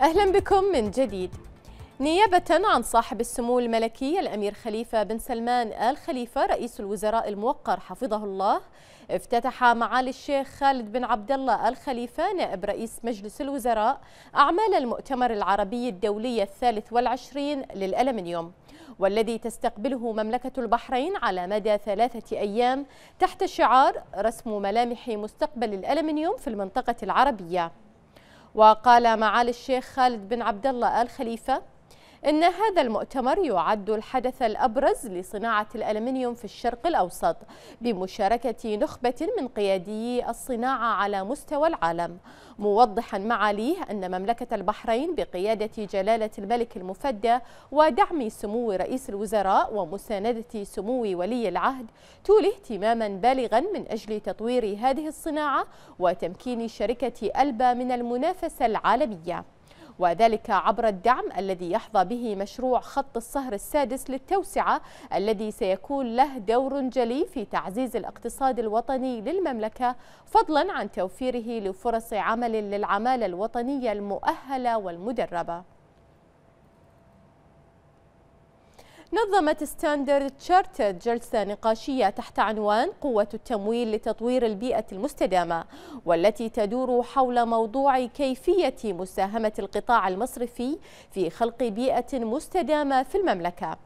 أهلا بكم من جديد نيابة عن صاحب السمو الملكي الأمير خليفة بن سلمان آل خليفة رئيس الوزراء الموقر حفظه الله افتتح معالي الشيخ خالد بن عبد الله آل خليفة نائب رئيس مجلس الوزراء أعمال المؤتمر العربي الدولي الثالث والعشرين للألمنيوم والذي تستقبله مملكة البحرين على مدى ثلاثة أيام تحت شعار رسم ملامح مستقبل الألمنيوم في المنطقة العربية وقال معالي الشيخ خالد بن عبد الله آل خليفة إن هذا المؤتمر يعد الحدث الأبرز لصناعة الألمنيوم في الشرق الأوسط بمشاركة نخبة من قيادي الصناعة على مستوى العالم موضحا معاليه أن مملكة البحرين بقيادة جلالة الملك المفدى ودعم سمو رئيس الوزراء ومساندة سمو ولي العهد تولي اهتماما بالغا من أجل تطوير هذه الصناعة وتمكين شركة ألبا من المنافسة العالمية وذلك عبر الدعم الذي يحظى به مشروع خط الصهر السادس للتوسعة الذي سيكون له دور جلي في تعزيز الاقتصاد الوطني للمملكة فضلا عن توفيره لفرص عمل للعمالة الوطنية المؤهلة والمدربة نظمت ستاندرد تشارتد جلسة نقاشية تحت عنوان قوة التمويل لتطوير البيئة المستدامة والتي تدور حول موضوع كيفية مساهمة القطاع المصرفي في خلق بيئة مستدامة في المملكة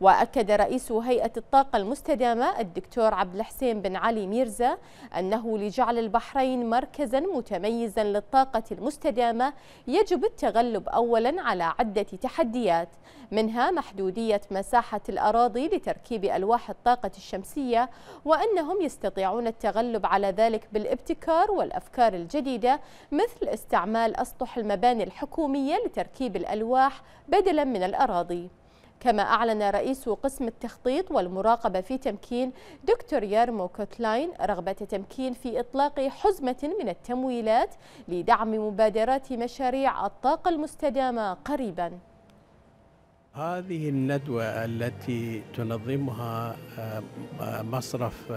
وأكد رئيس هيئة الطاقة المستدامة الدكتور عبد الحسين بن علي ميرزا أنه لجعل البحرين مركزا متميزا للطاقة المستدامة يجب التغلب أولا على عدة تحديات منها محدودية مساحة الأراضي لتركيب ألواح الطاقة الشمسية وأنهم يستطيعون التغلب على ذلك بالابتكار والأفكار الجديدة مثل استعمال أسطح المباني الحكومية لتركيب الألواح بدلا من الأراضي كما أعلن رئيس قسم التخطيط والمراقبة في تمكين دكتور يارمو كوتلاين رغبة تمكين في إطلاق حزمة من التمويلات لدعم مبادرات مشاريع الطاقة المستدامة قريباً هذه الندوة التي تنظمها آه، مصرف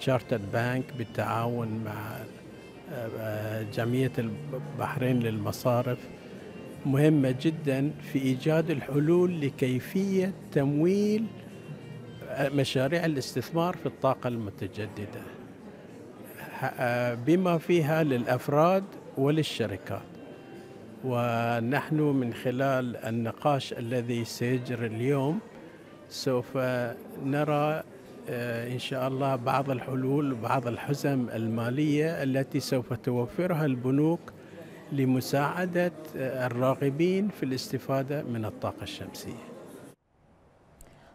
تشارتر آه، بانك بالتعاون مع آه، جمعية البحرين للمصارف مهمة جدا في إيجاد الحلول لكيفية تمويل مشاريع الاستثمار في الطاقة المتجددة بما فيها للأفراد وللشركات ونحن من خلال النقاش الذي سيجري اليوم سوف نرى آه، إن شاء الله بعض الحلول وبعض الحزم المالية التي سوف توفرها البنوك لمساعدة الراغبين في الاستفادة من الطاقة الشمسية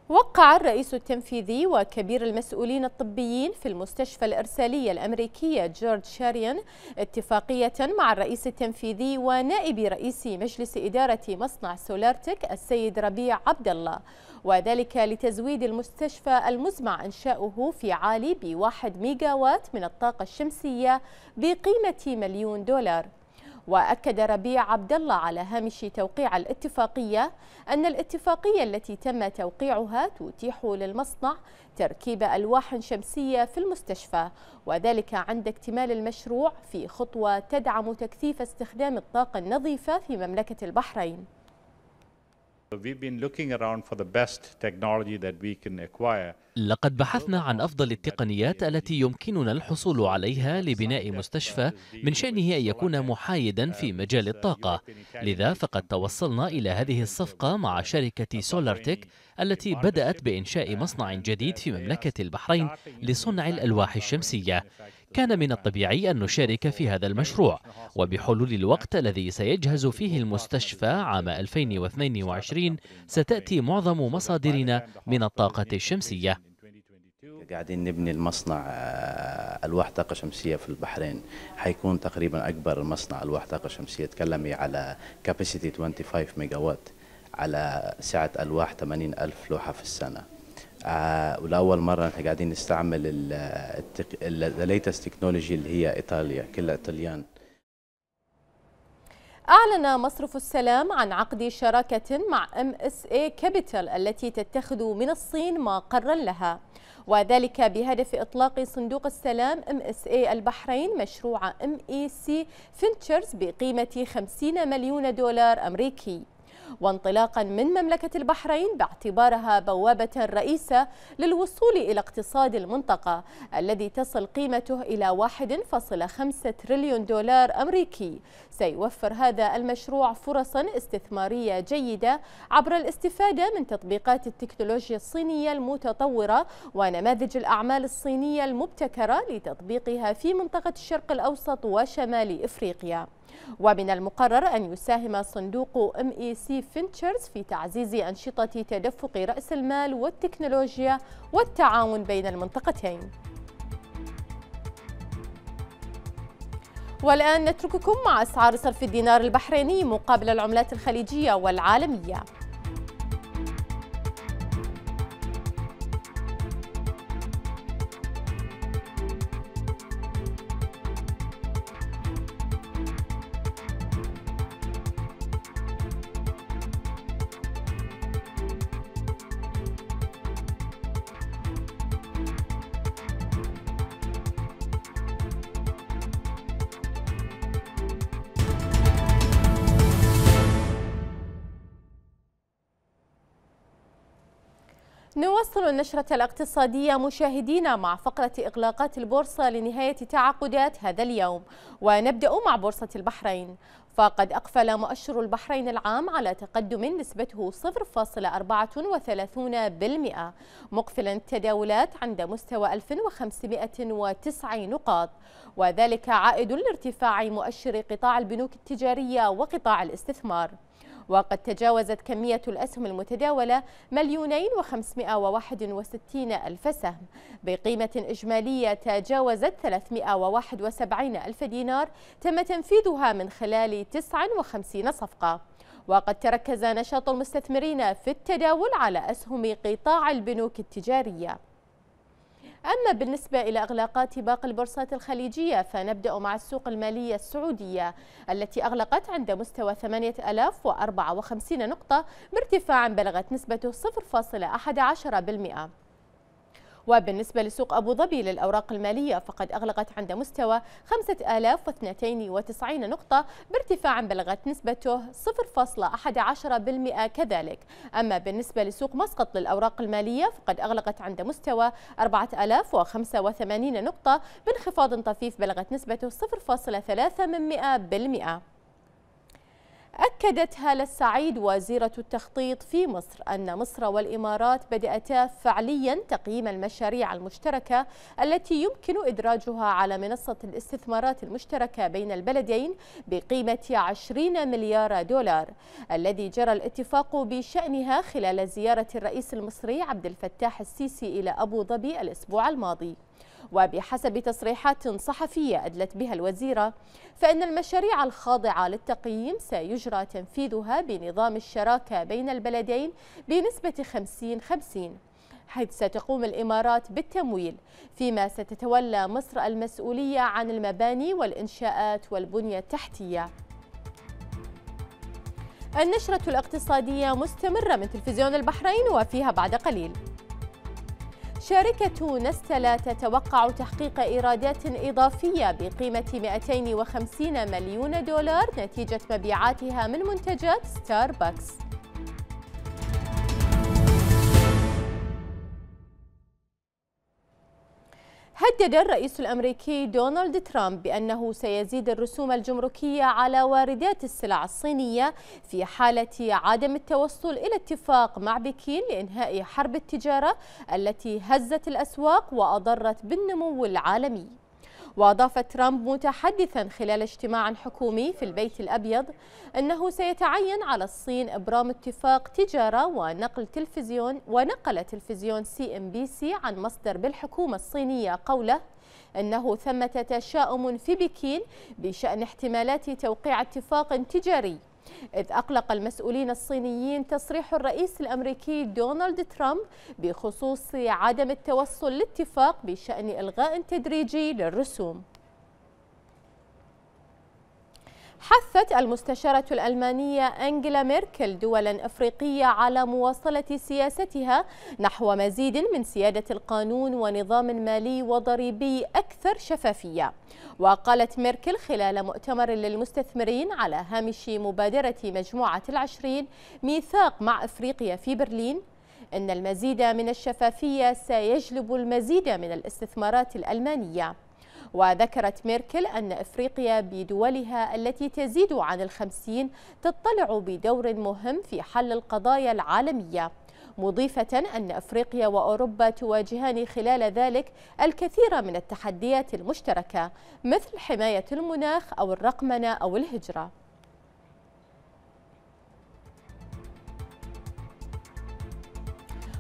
وقع الرئيس التنفيذي وكبير المسؤولين الطبيين في المستشفى الإرسالية الأمريكية جورج شاريان اتفاقية مع الرئيس التنفيذي ونائب رئيس مجلس إدارة مصنع سولارتك السيد ربيع عبد الله وذلك لتزويد المستشفى المزمع إنشاؤه في عالي بواحد ميجاوات من الطاقة الشمسية بقيمة مليون دولار وأكد ربيع عبد الله على هامش توقيع الاتفاقية أن الاتفاقية التي تم توقيعها تتيح للمصنع تركيب ألواح شمسية في المستشفى وذلك عند اكتمال المشروع في خطوة تدعم تكثيف استخدام الطاقة النظيفة في مملكة البحرين لقد بحثنا عن أفضل التقنيات التي يمكننا الحصول عليها لبناء مستشفى من شأنه أن يكون محايدا في مجال الطاقة لذا فقد توصلنا إلى هذه الصفقة مع شركة سولارتك التي بدأت بإنشاء مصنع جديد في مملكة البحرين لصنع الألواح الشمسية كان من الطبيعي أن نشارك في هذا المشروع وبحلول الوقت الذي سيجهز فيه المستشفى عام 2022 ستأتي معظم مصادرنا من الطاقة الشمسية قاعدين نبني المصنع آه، الواح طاقه شمسيه في البحرين حيكون تقريبا اكبر مصنع الواح طاقه شمسيه تكلمي على كاباسيتي 25 وات على سعه الواح 80 الف لوحه في السنه آه، ولاول مره نحن قاعدين نستعمل الليتست تكنولوجي اللي هي ايطاليا كلها ايطاليان أعلن مصرف السلام عن عقد شراكة مع MSA Capital التي تتخذ من الصين مقرا لها وذلك بهدف إطلاق صندوق السلام MSA البحرين مشروع MEC Ventures بقيمة 50 مليون دولار أمريكي وانطلاقا من مملكة البحرين باعتبارها بوابة رئيسة للوصول إلى اقتصاد المنطقة الذي تصل قيمته إلى 1.5 تريليون دولار أمريكي سيوفر هذا المشروع فرصا استثمارية جيدة عبر الاستفادة من تطبيقات التكنولوجيا الصينية المتطورة ونماذج الأعمال الصينية المبتكرة لتطبيقها في منطقة الشرق الأوسط وشمال إفريقيا ومن المقرر أن يساهم صندوق ام اي سي فينتشرز في تعزيز أنشطة تدفق رأس المال والتكنولوجيا والتعاون بين المنطقتين والآن نترككم مع أسعار صرف الدينار البحريني مقابل العملات الخليجية والعالمية نواصل النشرة الاقتصادية مشاهدينا مع فقرة إغلاقات البورصة لنهاية تعاقدات هذا اليوم ونبدأ مع بورصة البحرين فقد أقفل مؤشر البحرين العام على تقدم نسبته 0.34% مقفلا التداولات عند مستوى 1509 نقاط وذلك عائد لارتفاع مؤشر قطاع البنوك التجارية وقطاع الاستثمار وقد تجاوزت كمية الأسهم المتداولة مليونين وخمسمائة وواحد وستين ألف سهم بقيمة إجمالية تجاوزت وسبعين ألف دينار تم تنفيذها من خلال 59 صفقة وقد تركز نشاط المستثمرين في التداول على أسهم قطاع البنوك التجارية أما بالنسبة إلى إغلاقات باقي البورصات الخليجية فنبدأ مع السوق المالية السعودية التي أغلقت عند مستوى 8054 نقطة بارتفاع بلغت نسبته 0.11% وبالنسبة لسوق أبو ظبي للأوراق المالية فقد أغلقت عند مستوى 5292 نقطة بارتفاع بلغت نسبته 0.11% كذلك أما بالنسبة لسوق مسقط للأوراق المالية فقد أغلقت عند مستوى 4085 نقطة بانخفاض طفيف بلغت نسبته 0.3% أكدت هالة السعيد وزيرة التخطيط في مصر أن مصر والإمارات بدأتا فعليا تقييم المشاريع المشتركة التي يمكن إدراجها على منصة الاستثمارات المشتركة بين البلدين بقيمة 20 مليار دولار الذي جرى الاتفاق بشأنها خلال زيارة الرئيس المصري عبد الفتاح السيسي إلى أبو ظبي الأسبوع الماضي وبحسب تصريحات صحفية أدلت بها الوزيرة فإن المشاريع الخاضعة للتقييم سيجرى تنفيذها بنظام الشراكة بين البلدين بنسبة 50-50 حيث ستقوم الإمارات بالتمويل فيما ستتولى مصر المسؤولية عن المباني والإنشاءات والبنية التحتية النشرة الاقتصادية مستمرة من تلفزيون البحرين وفيها بعد قليل شركة نستلا تتوقع تحقيق إيرادات إضافية بقيمة 250 مليون دولار نتيجة مبيعاتها من منتجات ستاربكس هدد الرئيس الأمريكي دونالد ترامب بأنه سيزيد الرسوم الجمركية على واردات السلع الصينية في حالة عدم التوصل إلى اتفاق مع بكين لإنهاء حرب التجارة التي هزت الأسواق وأضرت بالنمو العالمي وأضاف ترامب متحدثا خلال اجتماع حكومي في البيت الأبيض أنه سيتعين على الصين إبرام اتفاق تجارة ونقل تلفزيون ونقل تلفزيون سي ام بي سي عن مصدر بالحكومة الصينية قوله أنه ثمة تشاؤم في بكين بشأن احتمالات توقيع اتفاق تجاري إذ أقلق المسؤولين الصينيين تصريح الرئيس الأمريكي دونالد ترامب بخصوص عدم التوصل لاتفاق بشأن إلغاء تدريجي للرسوم حثت المستشارة الألمانية أنجلا ميركل دولا أفريقية على مواصلة سياستها نحو مزيد من سيادة القانون ونظام مالي وضريبي أكثر شفافية وقالت ميركل خلال مؤتمر للمستثمرين على هامش مبادرة مجموعة العشرين ميثاق مع أفريقيا في برلين إن المزيد من الشفافية سيجلب المزيد من الاستثمارات الألمانية وذكرت ميركل أن إفريقيا بدولها التي تزيد عن الخمسين تطلع بدور مهم في حل القضايا العالمية مضيفة أن أفريقيا وأوروبا تواجهان خلال ذلك الكثير من التحديات المشتركة مثل حماية المناخ أو الرقمنة أو الهجرة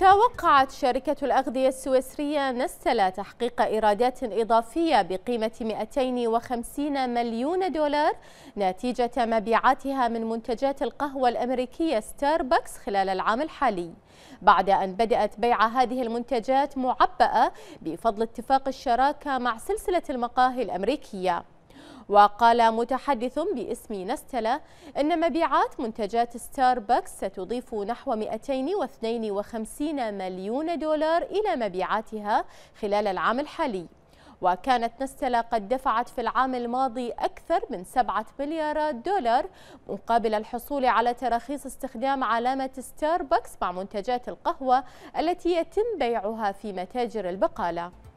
توقعت شركة الأغذية السويسرية نستلا تحقيق إيرادات إضافية بقيمة 250 مليون دولار نتيجة مبيعاتها من منتجات القهوة الأمريكية ستاربكس خلال العام الحالي بعد أن بدأت بيع هذه المنتجات معبأة بفضل اتفاق الشراكة مع سلسلة المقاهي الأمريكية وقال متحدث باسم نستلا أن مبيعات منتجات ستاربكس ستضيف نحو 252 مليون دولار إلى مبيعاتها خلال العام الحالي وكانت نستلا قد دفعت في العام الماضي أكثر من سبعة مليارات دولار مقابل الحصول على تراخيص استخدام علامة ستاربكس مع منتجات القهوة التي يتم بيعها في متاجر البقالة